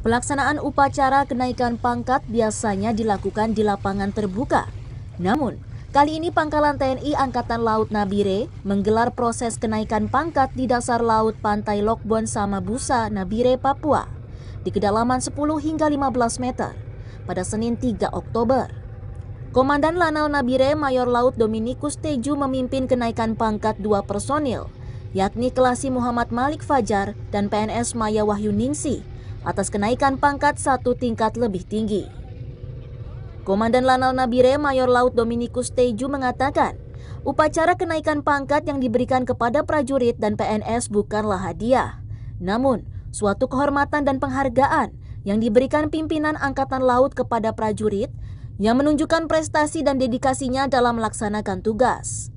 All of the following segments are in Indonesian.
Pelaksanaan upacara kenaikan pangkat biasanya dilakukan di lapangan terbuka. Namun, kali ini Pangkalan TNI Angkatan Laut Nabire menggelar proses kenaikan pangkat di dasar laut pantai Lokbon Samabusa, Nabire, Papua, di kedalaman 10 hingga 15 meter, pada Senin 3 Oktober. Komandan Lanal Nabire Mayor Laut Dominikus Teju memimpin kenaikan pangkat dua personil, yakni Kelasi Muhammad Malik Fajar dan PNS Maya Wahyu Ningsih atas kenaikan pangkat satu tingkat lebih tinggi. Komandan Lanal Nabire Mayor Laut Dominikus Teju mengatakan, upacara kenaikan pangkat yang diberikan kepada prajurit dan PNS bukanlah hadiah, namun suatu kehormatan dan penghargaan yang diberikan pimpinan Angkatan Laut kepada prajurit yang menunjukkan prestasi dan dedikasinya dalam melaksanakan tugas.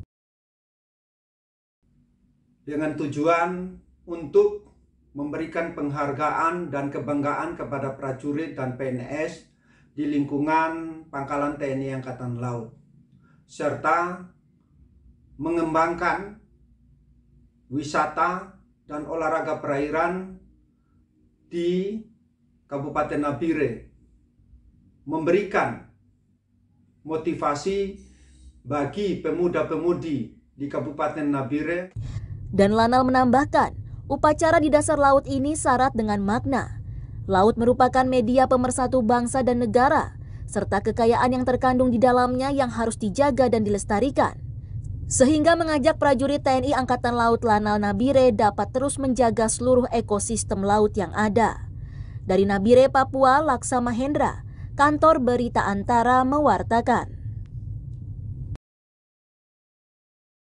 Dengan tujuan untuk memberikan penghargaan dan kebanggaan kepada prajurit dan PNS di lingkungan pangkalan TNI Angkatan Laut, serta mengembangkan wisata dan olahraga perairan di Kabupaten Nabire, memberikan motivasi bagi pemuda-pemudi di Kabupaten Nabire. Dan Lanal menambahkan, Upacara di dasar laut ini syarat dengan makna. Laut merupakan media pemersatu bangsa dan negara, serta kekayaan yang terkandung di dalamnya yang harus dijaga dan dilestarikan. Sehingga mengajak prajurit TNI Angkatan Laut Lanal Nabire dapat terus menjaga seluruh ekosistem laut yang ada. Dari Nabire, Papua, Laksa Mahendra, kantor berita antara mewartakan.